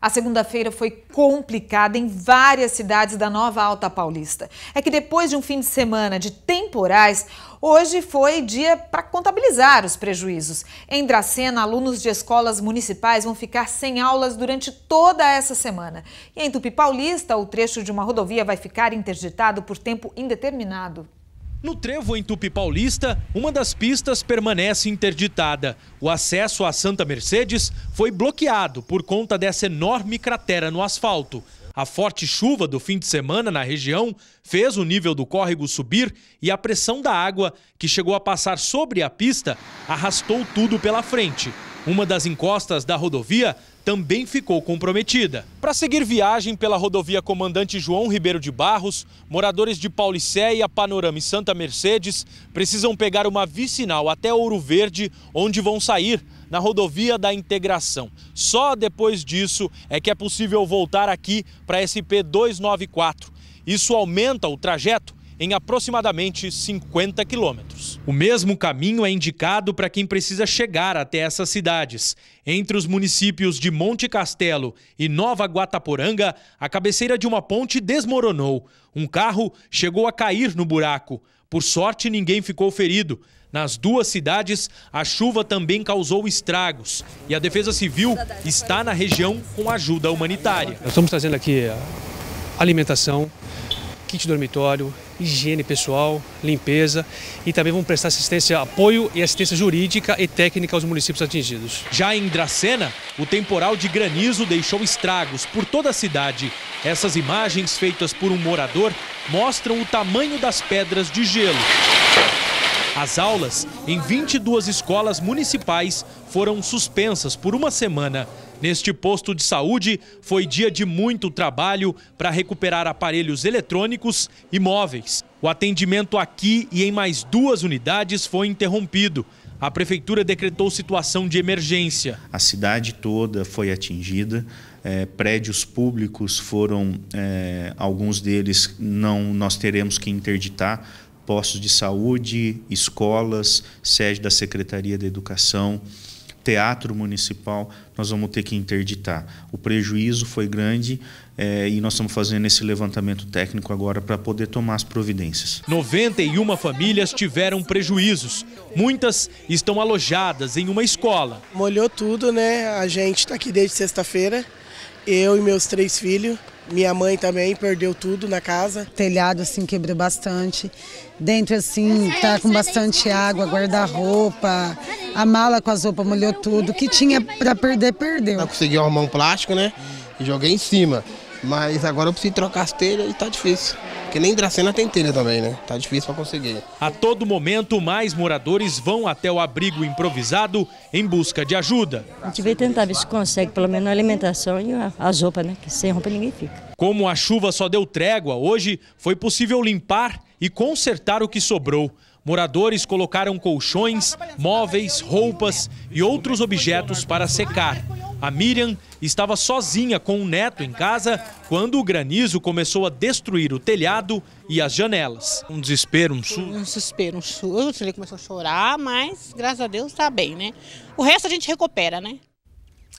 A segunda-feira foi complicada em várias cidades da Nova Alta Paulista. É que depois de um fim de semana de temporais, hoje foi dia para contabilizar os prejuízos. Em Dracena, alunos de escolas municipais vão ficar sem aulas durante toda essa semana. E em Tupi Paulista, o trecho de uma rodovia vai ficar interditado por tempo indeterminado. No trevo em Tupi Paulista, uma das pistas permanece interditada. O acesso à Santa Mercedes foi bloqueado por conta dessa enorme cratera no asfalto. A forte chuva do fim de semana na região fez o nível do córrego subir e a pressão da água, que chegou a passar sobre a pista, arrastou tudo pela frente. Uma das encostas da rodovia também ficou comprometida. Para seguir viagem pela rodovia Comandante João Ribeiro de Barros, moradores de Paulicéia, Panorama e Santa Mercedes precisam pegar uma vicinal até Ouro Verde, onde vão sair na rodovia da integração. Só depois disso é que é possível voltar aqui para SP 294. Isso aumenta o trajeto em aproximadamente 50 quilômetros. O mesmo caminho é indicado para quem precisa chegar até essas cidades. Entre os municípios de Monte Castelo e Nova Guataporanga, a cabeceira de uma ponte desmoronou. Um carro chegou a cair no buraco. Por sorte, ninguém ficou ferido. Nas duas cidades, a chuva também causou estragos e a Defesa Civil está na região com ajuda humanitária. Nós estamos trazendo aqui ah, alimentação, kit dormitório, higiene pessoal, limpeza e também vão prestar assistência, apoio e assistência jurídica e técnica aos municípios atingidos. Já em Dracena, o temporal de granizo deixou estragos por toda a cidade. Essas imagens feitas por um morador mostram o tamanho das pedras de gelo. As aulas em 22 escolas municipais foram suspensas por uma semana. Neste posto de saúde, foi dia de muito trabalho para recuperar aparelhos eletrônicos e móveis. O atendimento aqui e em mais duas unidades foi interrompido. A prefeitura decretou situação de emergência. A cidade toda foi atingida. É, prédios públicos foram, é, alguns deles não nós teremos que interditar postos de saúde, escolas, sede da Secretaria da Educação, teatro municipal, nós vamos ter que interditar. O prejuízo foi grande é, e nós estamos fazendo esse levantamento técnico agora para poder tomar as providências. 91 famílias tiveram prejuízos. Muitas estão alojadas em uma escola. Molhou tudo, né? A gente está aqui desde sexta-feira, eu e meus três filhos. Minha mãe também perdeu tudo na casa. O telhado assim quebrou bastante. Dentro assim tá com bastante água, guarda-roupa, a mala com as roupas molhou tudo. O que tinha para perder, perdeu. Eu consegui arrumar um plástico, né? E joguei em cima. Mas agora eu preciso trocar as telhas e tá difícil. Porque nem Dracena tem telha também, né? Tá difícil para conseguir. A todo momento, mais moradores vão até o abrigo improvisado em busca de ajuda. A gente veio tentar ver se consegue pelo menos a alimentação e as roupas, né? Que sem roupa ninguém fica. Como a chuva só deu trégua, hoje foi possível limpar e consertar o que sobrou. Moradores colocaram colchões, móveis, roupas e outros objetos para secar. A Miriam estava sozinha com o neto em casa quando o granizo começou a destruir o telhado e as janelas. Um desespero, um susto? Um desespero, um susto. Ele começou a chorar, mas graças a Deus está bem, né? O resto a gente recupera, né?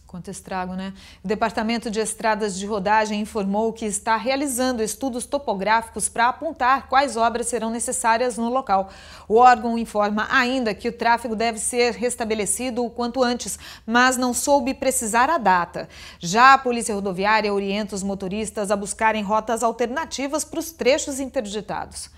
Quanto estrago, né? O Departamento de Estradas de Rodagem informou que está realizando estudos topográficos para apontar quais obras serão necessárias no local. O órgão informa ainda que o tráfego deve ser restabelecido o quanto antes, mas não soube precisar a data. Já a Polícia Rodoviária orienta os motoristas a buscarem rotas alternativas para os trechos interditados.